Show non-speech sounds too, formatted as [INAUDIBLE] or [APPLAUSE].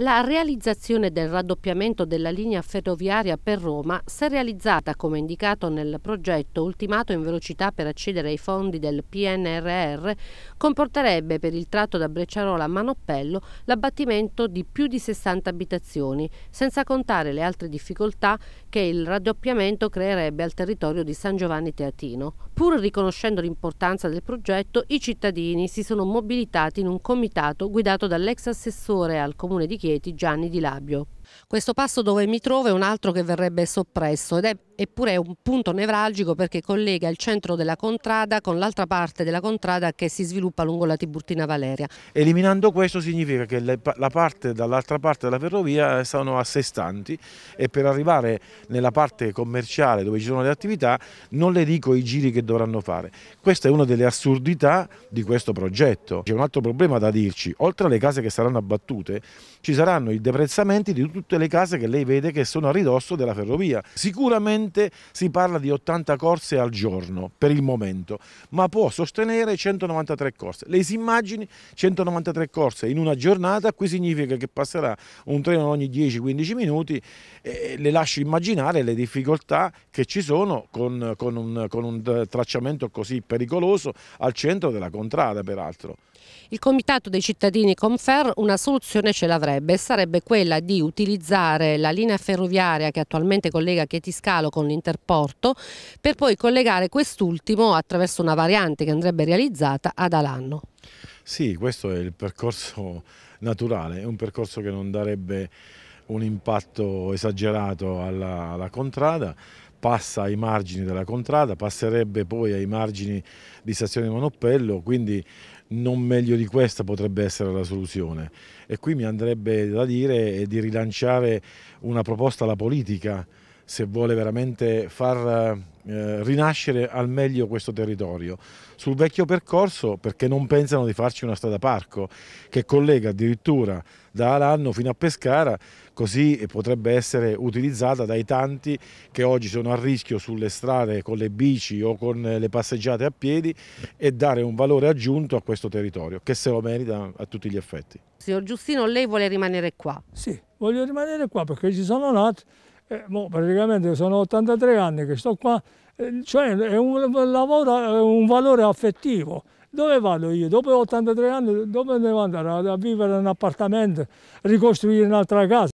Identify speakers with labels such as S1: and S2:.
S1: La realizzazione del raddoppiamento della linea ferroviaria per Roma, se realizzata come indicato nel progetto ultimato in velocità per accedere ai fondi del PNRR, comporterebbe per il tratto da Brecciarola a Manoppello l'abbattimento di più di 60 abitazioni, senza contare le altre difficoltà che il raddoppiamento creerebbe al territorio di San Giovanni Teatino. Pur riconoscendo l'importanza del progetto, i cittadini si sono mobilitati in un comitato guidato dall'ex assessore al comune di Chiesa Chieti Gianni Di Labio. Questo passo dove mi trovo è un altro che verrebbe soppresso ed è eppure è un punto nevralgico perché collega il centro della contrada con l'altra parte della contrada che si sviluppa lungo la Tiburtina Valeria.
S2: Eliminando questo significa che la parte dall'altra parte della ferrovia eh, sono a sé stanti e per arrivare nella parte commerciale dove ci sono le attività non le dico i giri che dovranno fare. Questa è una delle assurdità di questo progetto. C'è un altro problema da dirci, oltre alle case che saranno abbattute ci saranno i deprezzamenti di tutti tutte le case che lei vede che sono a ridosso della ferrovia. Sicuramente si parla di 80 corse al giorno per il momento, ma può sostenere 193 corse. Lei si immagini 193 corse in una giornata, qui significa che passerà un treno ogni 10-15 minuti, le lascio immaginare le difficoltà che ci sono con, con, un, con un tracciamento così pericoloso al centro della contrada peraltro.
S1: Il comitato dei cittadini Confer una soluzione ce l'avrebbe, sarebbe quella di utilizzare utilizzare la linea ferroviaria che attualmente collega Chetiscalo con l'Interporto per poi collegare quest'ultimo attraverso una variante che andrebbe realizzata ad Alanno.
S2: Sì, questo è il percorso [LAUGHS] naturale, è un percorso che non darebbe un impatto esagerato alla, alla contrada, passa ai margini della contrada, passerebbe poi ai margini di stazione Monoppello, quindi non meglio di questa potrebbe essere la soluzione. E qui mi andrebbe da dire di rilanciare una proposta alla politica, se vuole veramente far eh, rinascere al meglio questo territorio. Sul vecchio percorso perché non pensano di farci una strada parco che collega addirittura da Alanno fino a Pescara, così potrebbe essere utilizzata dai tanti che oggi sono a rischio sulle strade con le bici o con le passeggiate a piedi e dare un valore aggiunto a questo territorio che se lo merita a tutti gli effetti.
S1: Signor Giustino, lei vuole rimanere qua? Sì, voglio rimanere qua perché ci sono nato, eh, praticamente sono 83 anni che sto qua eh, cioè è un, lavoro, è un valore affettivo.
S2: Dove vado io? Dopo 83 anni dove devo andare? A vivere in un appartamento, ricostruire un'altra casa?